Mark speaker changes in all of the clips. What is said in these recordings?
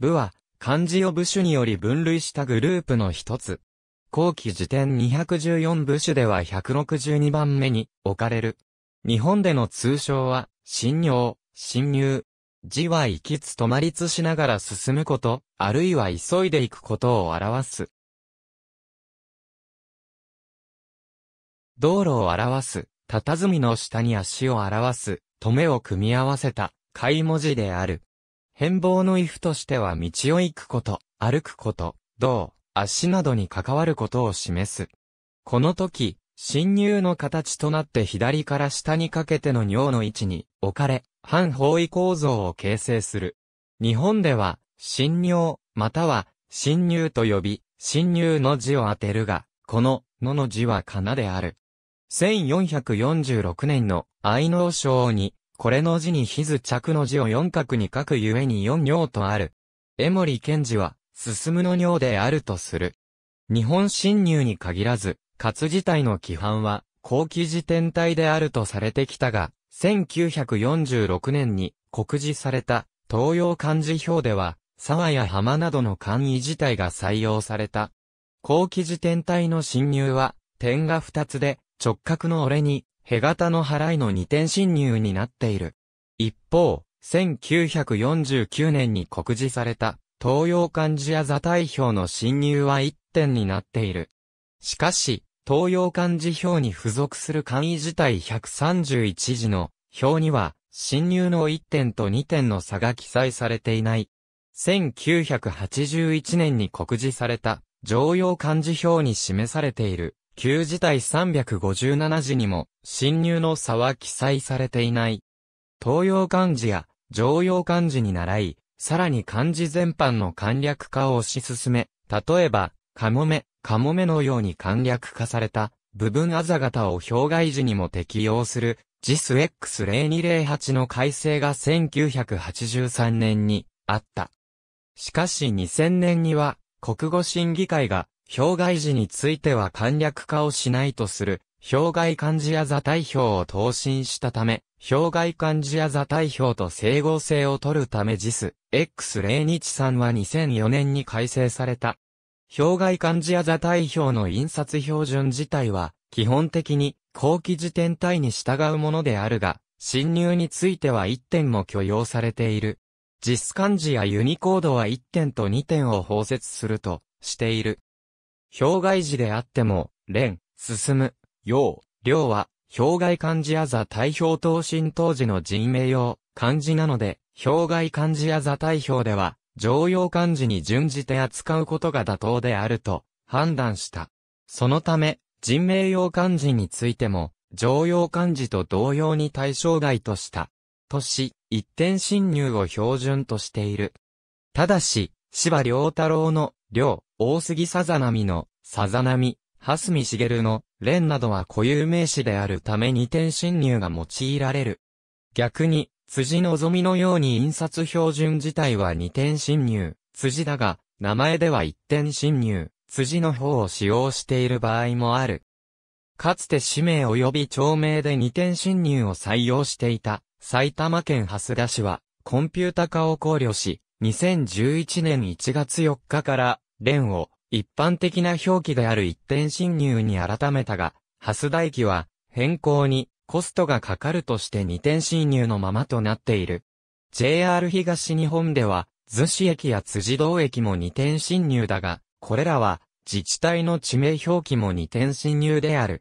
Speaker 1: 部は、漢字を部首により分類したグループの一つ。後期辞典214部首では162番目に置かれる。日本での通称は、信用、侵入。字は行きつ止まりつしながら進むこと、あるいは急いでいくことを表す。道路を表す、佇みの下に足を表す、止めを組み合わせた、貝文字である。変貌の異譜としては道を行くこと、歩くこと、道、足などに関わることを示す。この時、侵入の形となって左から下にかけての尿の位置に置かれ、反方位構造を形成する。日本では、侵尿、または、侵入と呼び、侵入の字を当てるが、この、のの字はかなである。1446年の愛能省に、これの字にひず着の字を四角に書くゆえに四行とある。江森賢治は、進むの行であるとする。日本侵入に限らず、活自体の規範は、後期時点体であるとされてきたが、1946年に告示された東洋漢字表では、沢や浜などの簡易自体が採用された。後期時点体の侵入は、点が二つで、直角の俺に、へ型の払いの二点侵入になっている。一方、1949年に告示された、東洋漢字や座体表の侵入は一点になっている。しかし、東洋漢字表に付属する簡易自体131字の表には、侵入の1点と2点の差が記載されていない。1981年に告示された、常用漢字表に示されている、旧字体357字にも、侵入の差は記載されていない。東洋漢字や常用漢字に習い、さらに漢字全般の簡略化を推し進め、例えば、カモメ、カモメのように簡略化された、部分あざ型を表外字にも適用する、JIS X0208 の改正が1983年にあった。しかし2000年には、国語審議会が表外時については簡略化をしないとする、表外漢字や座体表を答申したため、表外漢字や座体表と整合性を取るため JIS、X0 日3は2004年に改正された。表外漢字や座体表の印刷標準自体は、基本的に、後期時点体に従うものであるが、侵入については1点も許容されている。JIS 漢字やユニコードは1点と2点を包摂するとしている。表外字であっても、連、進む、要量は、表外漢字あざ対表等身当時の人名用、漢字なので、表外漢字あざ対表では、常用漢字に準じて扱うことが妥当であると、判断した。そのため、人名用漢字についても、常用漢字と同様に対象外とした。とし、一点侵入を標準としている。ただし、芝良太郎の、良、大杉さざ波の、さざ波、み、蓮見茂の、蓮などは固有名詞であるために点侵入が用いられる。逆に、辻望みのように印刷標準自体は二点侵入、辻だが、名前では一点侵入、辻の方を使用している場合もある。かつて氏名及び町名で二点侵入を採用していた、埼玉県蓮田市は、コンピュータ化を考慮し、2011年1月4日から、連を一般的な表記である一点侵入に改めたが、ハス代記は変更にコストがかかるとして二点侵入のままとなっている。JR 東日本では、逗子駅や辻堂駅も二点侵入だが、これらは自治体の地名表記も二点侵入である。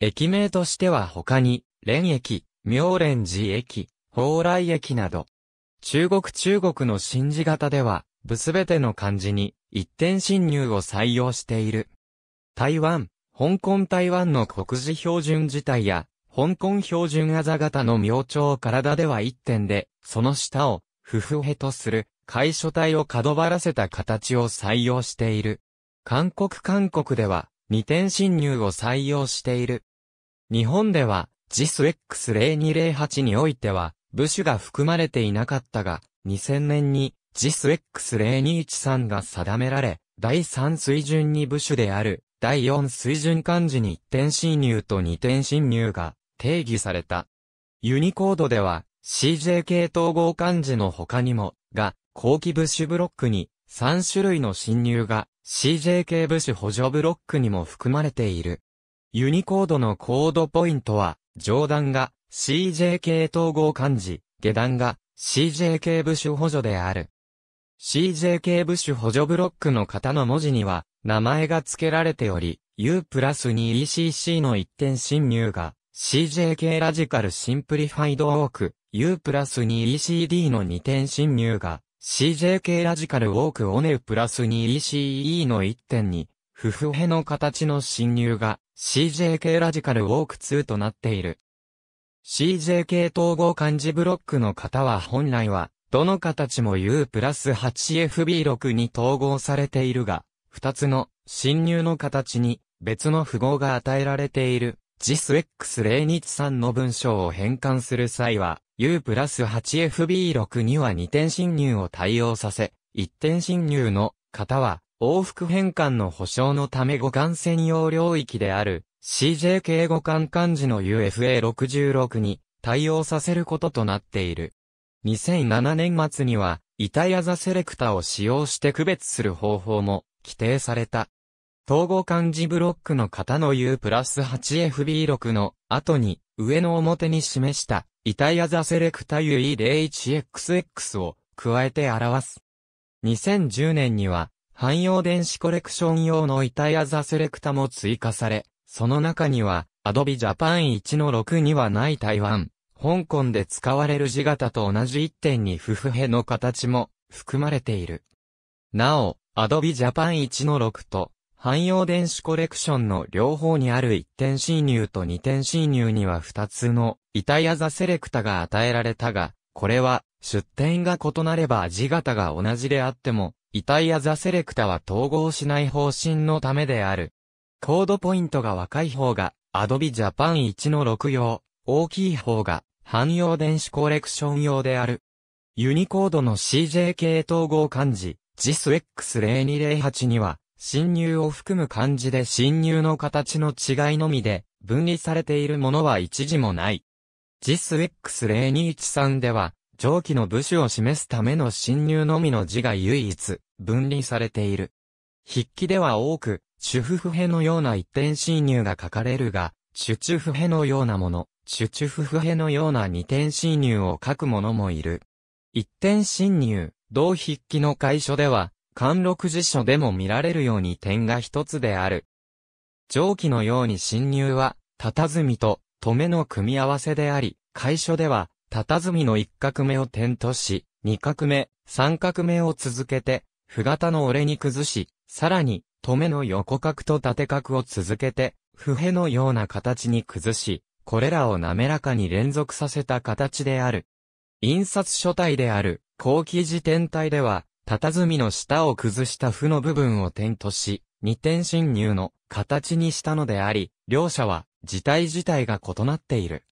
Speaker 1: 駅名としては他に、連駅、妙蓮寺駅、蓬莱駅など、中国中国の新字型では、部すべての漢字に一点侵入を採用している。台湾、香港台湾の国字標準自体や、香港標準あざ型の明朝体では一点で、その下を、ふふへとする、解書体を角張らせた形を採用している。韓国韓国では、二点侵入を採用している。日本では、JISX0208 においては、部種が含まれていなかったが、2000年に JISX0213 が定められ、第3水準に部首である、第4水準漢字に1点侵入と2点侵入が定義された。ユニコードでは CJK 統合漢字の他にも、が、後期部首ブロックに3種類の侵入が CJK 部首補助ブロックにも含まれている。ユニコードのコードポイントは、上段が CJK 統合漢字、下段が CJK 部首補助である。CJK 部首補助ブロックの型の文字には名前が付けられており、U プラス 2ECC の一点侵入が CJK ラジカルシンプリファイドウォーク、U プラス 2ECD の二点侵入が CJK ラジカルウォークオネウプラス 2ECE の一点に、フフヘの形の侵入が CJK ラジカルウォーク2となっている。CJK 統合漢字ブロックの型は本来は、どの形も U プラス 8FB6 に統合されているが、二つの侵入の形に別の符号が与えられている JISX023 の文章を変換する際は U プラス 8FB6 には2点侵入を対応させ、1点侵入の型は往復変換の保証のため互換専用領域である CJK 互換漢字の UFA66 に対応させることとなっている。2007年末には、イタリアザセレクタを使用して区別する方法も規定された。統合漢字ブロックの型の U プラス 8FB6 の後に上の表に示したイタリアザセレクタ UE01XX を加えて表す。2010年には汎用電子コレクション用のイタアザセレクタも追加され、その中には、アドビジャパン p の n 6にはない台湾、香港で使われる字型と同じ1点にフフヘの形も含まれている。なお、アドビジャパン p の n 6と、汎用電子コレクションの両方にある1点侵入と2点侵入には2つのイタアザセレクタが与えられたが、これは出典が異なれば字型が同じであってもイタやアザセレクタは統合しない方針のためである。コードポイントが若い方が、アドビジャパン p 1の6用、大きい方が、汎用電子コレクション用である。ユニコードの CJK 統合漢字、JISX0208 には、侵入を含む漢字で侵入の形の違いのみで、分離されているものは一字もない。JISX0213 では、上記の部首を示すための侵入のみの字が唯一、分離されている。筆記では多く、主夫不平のような一点侵入が書かれるが、主中不平のようなもの、主中不平のような二点侵入を書くものもいる。一点侵入、同筆記の会書では、貫禄辞書でも見られるように点が一つである。上記のように侵入は、佇みと、止めの組み合わせであり、会書では、みの一画目を点とし、二画目、三画目を続けて、不型の折れに崩し、さらに、止めの横角と縦角を続けて、不平のような形に崩し、これらを滑らかに連続させた形である。印刷書体である、後期時点体では、みの下を崩した負の部分を点とし、二点侵入の形にしたのであり、両者は、字体自体が異なっている。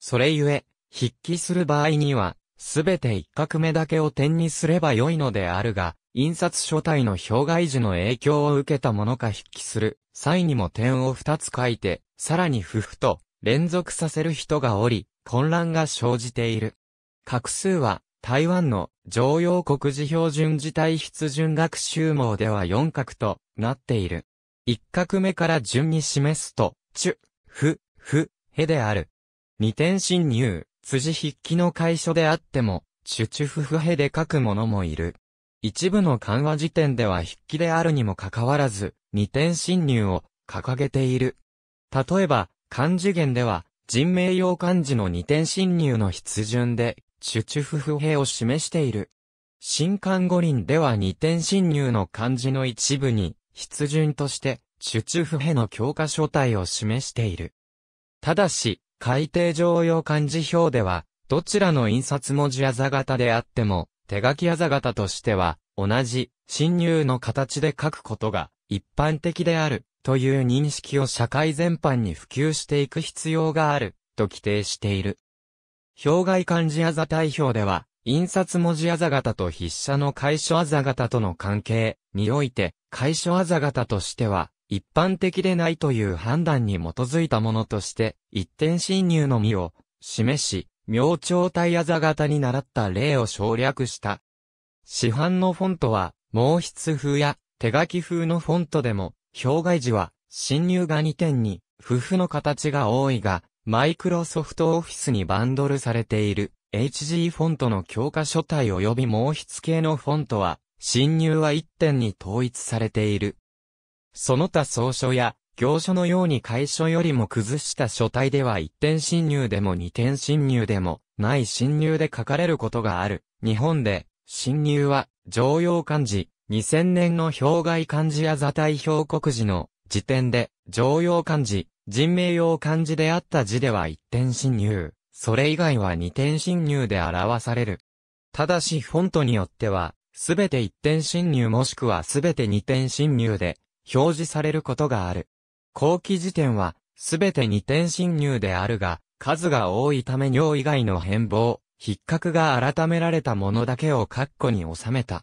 Speaker 1: それゆえ、筆記する場合には、すべて一画目だけを点にすれば良いのであるが、印刷書体の表外時の影響を受けたものか筆記する際にも点を二つ書いて、さらに不符と連続させる人がおり、混乱が生じている。画数は、台湾の常用国字標準字体筆順学習網では四画となっている。一画目から順に示すと、チュ、フ、フ、へである。二点侵入、辻筆記の会所であっても、チュチュフフヘで書く者もいる。一部の緩和時点では筆記であるにもかかわらず、二点侵入を掲げている。例えば、漢字源では、人名用漢字の二点侵入の筆順で、チュチュフフヘを示している。新漢五輪では二点侵入の漢字の一部に、筆順として、チュチュフヘの教科書体を示している。ただし、海底常用漢字表では、どちらの印刷文字あざ型であっても、手書きあざ型としては、同じ、侵入の形で書くことが、一般的である、という認識を社会全般に普及していく必要がある、と規定している。表外漢字あざ代表では、印刷文字あざ型と筆者の楷書あざ型との関係において、楷書あざ型としては、一般的でないという判断に基づいたものとして、一点侵入のみを示し、明朝体あざ型に習った例を省略した。市販のフォントは、毛筆風や手書き風のフォントでも、表外時は侵入が2点に、夫婦の形が多いが、マイクロソフトオフィスにバンドルされている HG フォントの教科書体及び毛筆系のフォントは、侵入は1点に統一されている。その他草書や、行書のように楷書よりも崩した書体では一点侵入でも二点侵入でもない侵入で書かれることがある。日本で、侵入は、常用漢字、2000年の表外漢字や座体表国字の時点で、常用漢字、人名用漢字であった字では一点侵入。それ以外は二点侵入で表される。ただしフォントによっては、すべて一点侵入もしくはすべて二点侵入で、表示されることがある。後期時点は、すべて二点侵入であるが、数が多いため尿以外の変貌、筆格が改められたものだけを括弧に収めた。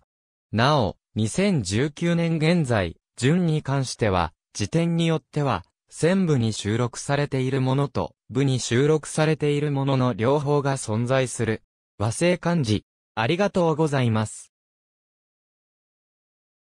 Speaker 1: なお、2019年現在、順に関しては、時点によっては、線部に収録されているものと、部に収録されているものの両方が存在する。和製漢字、ありがとうございます。